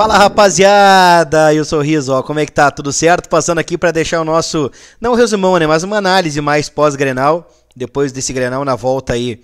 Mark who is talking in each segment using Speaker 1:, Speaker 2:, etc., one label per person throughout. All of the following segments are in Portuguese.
Speaker 1: Fala rapaziada, e o sorriso, ó, como é que tá? Tudo certo? Passando aqui para deixar o nosso, não resumão, né, mas uma análise mais pós-Grenal, depois desse Grenal na volta aí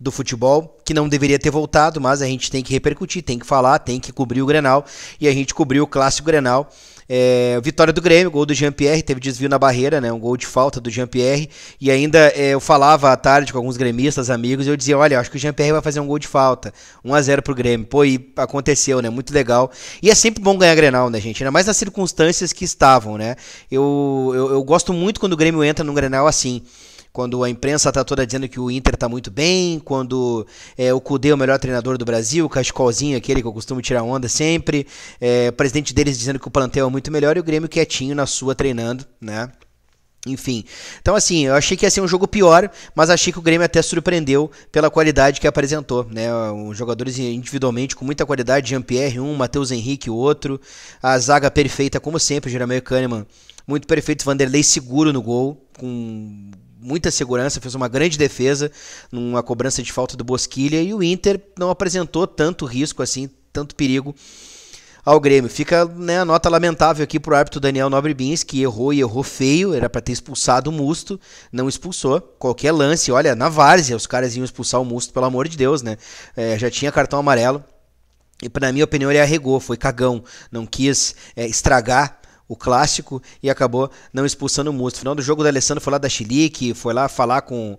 Speaker 1: do futebol, que não deveria ter voltado, mas a gente tem que repercutir, tem que falar, tem que cobrir o Grenal, e a gente cobriu o clássico Grenal. É, vitória do Grêmio, gol do Jean-Pierre, teve desvio na barreira, né, um gol de falta do Jean-Pierre, e ainda é, eu falava à tarde com alguns gremistas, amigos, e eu dizia, olha, acho que o Jean-Pierre vai fazer um gol de falta, 1 a 0 pro Grêmio, pô, e aconteceu, né, muito legal, e é sempre bom ganhar Grenal, né, gente, ainda mais nas circunstâncias que estavam, né, eu, eu, eu gosto muito quando o Grêmio entra num Grenal assim, quando a imprensa está toda dizendo que o Inter está muito bem, quando é, o Cudê é o melhor treinador do Brasil, o Cascolzinho, aquele que eu costumo tirar onda sempre, é, o presidente deles dizendo que o plantel é muito melhor e o Grêmio quietinho na sua treinando, né? Enfim, então assim, eu achei que ia ser um jogo pior, mas achei que o Grêmio até surpreendeu pela qualidade que apresentou, né? Os jogadores individualmente com muita qualidade, Jean-Pierre um, Matheus Henrique outro, a zaga perfeita como sempre, Jeremy Kahneman muito perfeito, Vanderlei seguro no gol, com muita segurança, fez uma grande defesa numa cobrança de falta do Bosquilha e o Inter não apresentou tanto risco assim, tanto perigo ao Grêmio. Fica né, a nota lamentável aqui pro árbitro Daniel Nobre Bins, que errou e errou feio, era para ter expulsado o Musto, não expulsou. Qualquer lance, olha, na várzea os caras iam expulsar o Musto, pelo amor de Deus, né? É, já tinha cartão amarelo. E na minha opinião ele arregou, foi cagão, não quis é, estragar o clássico e acabou não expulsando o Musto No final do jogo, o Alessandro foi lá da Chilique, foi lá falar com,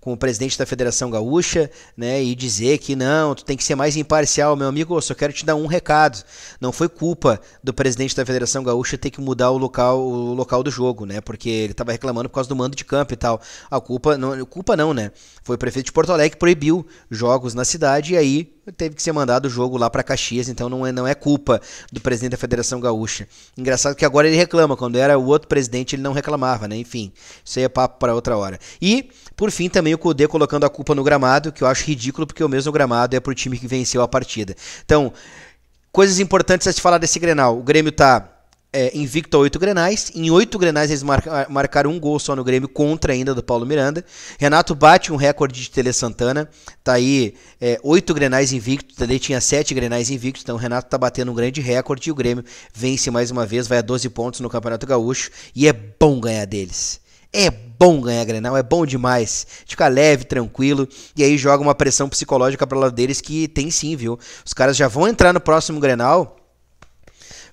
Speaker 1: com o presidente da Federação Gaúcha, né, e dizer que não, tu tem que ser mais imparcial, meu amigo, eu só quero te dar um recado. Não foi culpa do presidente da Federação Gaúcha ter que mudar o local, o local do jogo, né? Porque ele estava reclamando por causa do mando de campo e tal. A culpa não, culpa não, né? Foi o prefeito de Porto Alegre que proibiu jogos na cidade e aí teve que ser mandado o jogo lá para Caxias, então não é, não é culpa do presidente da Federação Gaúcha. Engraçado que agora ele reclama, quando era o outro presidente ele não reclamava, né? Enfim, isso aí é papo para outra hora. E, por fim, também o Cudê colocando a culpa no gramado, que eu acho ridículo, porque o mesmo gramado é pro time que venceu a partida. Então, coisas importantes a se falar desse Grenal. O Grêmio tá é, invicto a oito grenais. Em oito grenais eles marcaram um gol só no Grêmio, contra ainda do Paulo Miranda. Renato bate um recorde de Tele Santana. Tá aí é, oito grenais invicto. Tele tinha sete grenais invicto. Então o Renato tá batendo um grande recorde. E o Grêmio vence mais uma vez, vai a 12 pontos no Campeonato Gaúcho. E é bom ganhar deles. É bom ganhar Grenal, é bom demais. Fica leve, tranquilo. E aí joga uma pressão psicológica para lado deles que tem sim, viu? Os caras já vão entrar no próximo Grenal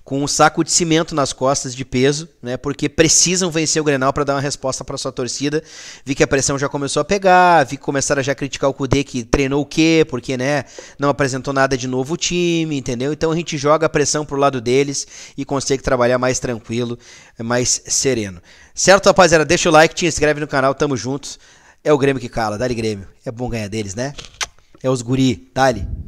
Speaker 1: com um saco de cimento nas costas de peso, né? Porque precisam vencer o Grenal para dar uma resposta para sua torcida. Vi que a pressão já começou a pegar, vi que começaram a já criticar o Cudê que treinou o quê, porque, né, não apresentou nada de novo o time, entendeu? Então a gente joga a pressão pro lado deles e consegue trabalhar mais tranquilo, mais sereno. Certo, rapaziada? Deixa o like, te inscreve no canal, tamo juntos. É o Grêmio que cala, Dale Grêmio. É bom ganhar deles, né? É os guri, Dale.